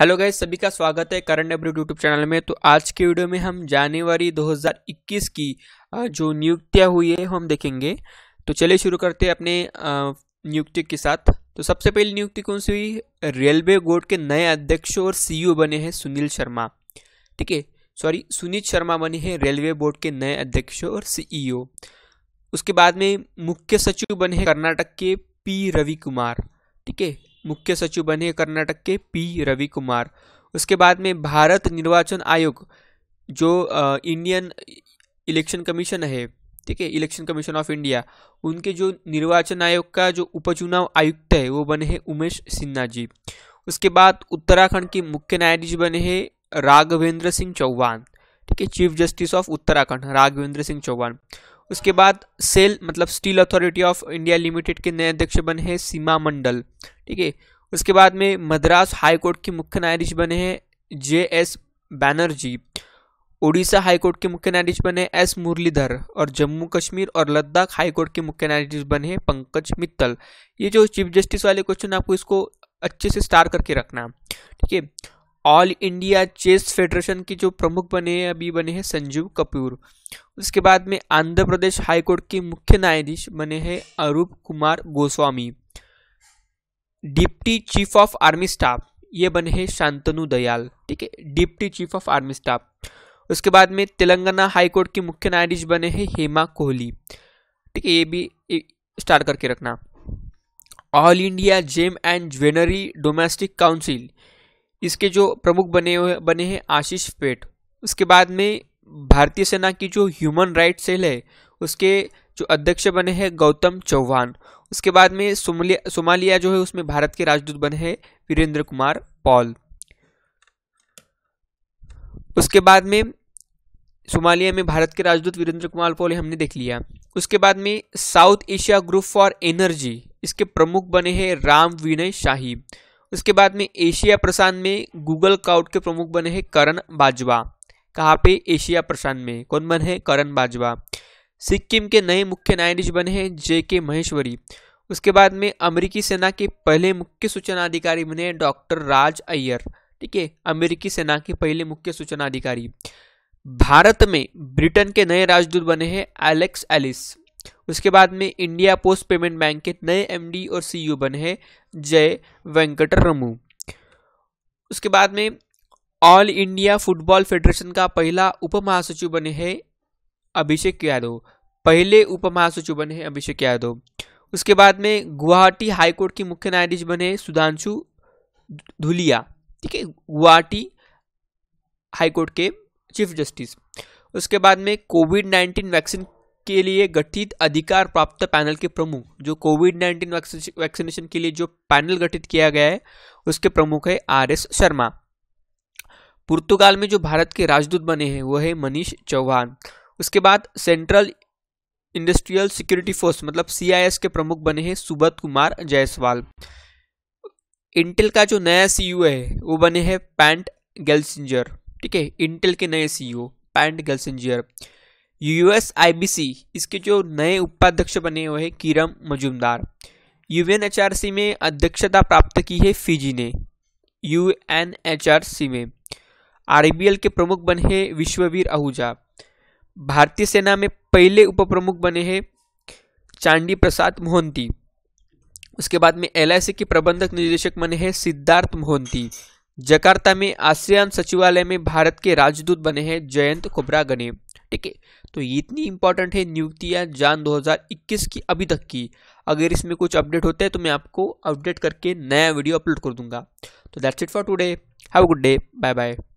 hello guys सभी का स्वागत है करंट अपडेट यूट्यूब चैनल में तो आज के वीडियो में हम जनवरी 2021 की जो नियुक्तियां हुई है हम देखेंगे तो चलिए शुरू करते हैं अपने नियुक्ति के साथ तो सबसे पहली नियुक्ति कौन सी हुई रेलवे बोर्ड के नए अध्यक्ष और सीईओ बने हैं सुनील शर्मा ठीक है सॉरी सुनील शर्मा बने हैं रेलवे बोर्ड के नए अध्यक्ष और सीईओ उसके बाद में मुख्य सचिव बने हैं कर्नाटक के पी रवि कुमार ठीक है मुख्य सचिव बने कर्नाटक के पी रवि कुमार उसके बाद में भारत निर्वाचन आयोग जो इंडियन इलेक्शन कमीशन है ठीक है इलेक्शन कमीशन ऑफ इंडिया उनके जो निर्वाचन आयोग का जो उपचुनाव आयुक्त है वो बने हैं उमेश सिन्हा जी उसके बाद उत्तराखंड के मुख्य न्यायाधीश बने हैं राघवेंद्र सिंह चौहान ठीक है chief justice of Uttarakhand Raghavendra Singh Chauhan उसके बाद सेल मतलब steel authority of India limited के नए अध्यक्ष बने हैं सीमा मंडल ठीक है उसके बाद में मद्रास हाई कोर्ट के मुख्य न्यायाधीश बने हैं J S Banerjee Odisha high court के मुख्य न्यायाधीश बने एस मुरलीधर और जम्मू कश्मीर और लद्दाख हाईकोर्ट के मुख्य न्यायाधीश बने हैं पंकज मित्तल ये जो चीफ जस्टिस वाले क्वेश्चन आपको इसको अच्छे से स्टार करके रखना ठीक है ऑल इंडिया चेस फेडरेशन के जो प्रमुख बने हैं अभी बने हैं संजीव कपूर उसके बाद में आंध्र प्रदेश हाईकोर्ट के मुख्य न्यायाधीश बने हैं Arup Kumar Goswami deputy chief of army staff ये बने हैं शांतनु दयाल ठीक है deputy chief of army staff उसके बाद में तेलंगाना हाईकोर्ट के मुख्य न्यायाधीश बने हैं हेमा कोहली ठीक है ये भी स्टार्ट करके रखना all India gem and jewellery domestic council इसके जो प्रमुख बने हुए बने हैं आशीष पेट उसके बाद में भारतीय सेना की जो ह्यूमन राइट सेल है उसके जो अध्यक्ष बने हैं गौतम चौहान उसके बाद में सोमालिया सोमालिया जो है उसमें भारत के राजदूत बने हैं वीरेंद्र कुमार पॉल उसके बाद में सोमालिया में भारत के राजदूत वीरेंद्र कुमार पॉल हमने देख लिया उसके बाद में South Asia group for energy इसके प्रमुख बने हैं राम विनय शाही उसके बाद में एशिया प्रशांत में गूगल काउट के प्रमुख बने हैं करण बाजवा कहाँ पे एशिया प्रशांत में कौन बने हैं करण बाजवा सिक्किम के नए मुख्य न्यायाधीश बने हैं जे के महेश्वरी उसके बाद में अमेरिकी सेना के पहले मुख्य सूचना अधिकारी बने डॉक्टर राज अय्यर ठीक है अमेरिकी सेना के पहले मुख्य सूचना अधिकारी भारत में ब्रिटेन के नए राजदूत बने हैं एलेक्स एलिस उसके बाद में इंडिया पोस्ट पेमेंट बैंक के नए एमडी और सीईओ e बने हैं जय वेंकट रमू उसके बाद में ऑल इंडिया फुटबॉल फेडरेशन का पहला उप महासचिव बने हैं अभिषेक यादव पहले उप महासचिव बने हैं अभिषेक यादव उसके बाद में गुवाहाटी हाईकोर्ट के मुख्य न्यायाधीश बने सुधांशु धुलिया ठीक है गुवाहाटी हाईकोर्ट के चीफ जस्टिस उसके बाद में कोविड नाइन्टीन वैक्सीन के लिए गठित अधिकार प्राप्त पैनल के प्रमुख जो कोविड नाइन्टीन वैक्सीनेशन के लिए जो पैनल गठित किया गया है उसके प्रमुख है आर एस शर्मा पुर्तगाल में जो भारत के राजदूत बने हैं वो है मनीष चौहान उसके बाद सेंट्रल इंडस्ट्रियल सिक्योरिटी फोर्स मतलब सीआईएस के प्रमुख बने हैं सुबत कुमार जायसवाल इंटेल का जो नया सीईओ e है वो बने हैं पैंट गेल्सिंजर ठीक है इंटेल के नए CEO Pat Gelsinger US IBC इसके जो नए उपाध्यक्ष बने हुए हैं किरम मजुमदार यूएनएचआरसी में अध्यक्षता प्राप्त की है फिजी ने यूएनएचआरसी में आरबीएल के प्रमुख बने हैं विश्ववीर आहूजा भारतीय सेना में पहले उप प्रमुख बने हैं चांडी प्रसाद मोहंती उसके बाद में एल के प्रबंधक निदेशक बने हैं सिद्धार्थ मोहंती जकार्ता में आसियान सचिवालय में भारत के राजदूत बने हैं जयंत कोबरा गने ठीक है तो ये इतनी इंपॉर्टेंट है नियुक्तियाँ जान 2021 की अभी तक की अगर इसमें कुछ अपडेट होता है तो मैं आपको अपडेट करके नया वीडियो अपलोड कर दूंगा तो that's it for today have a good day bye bye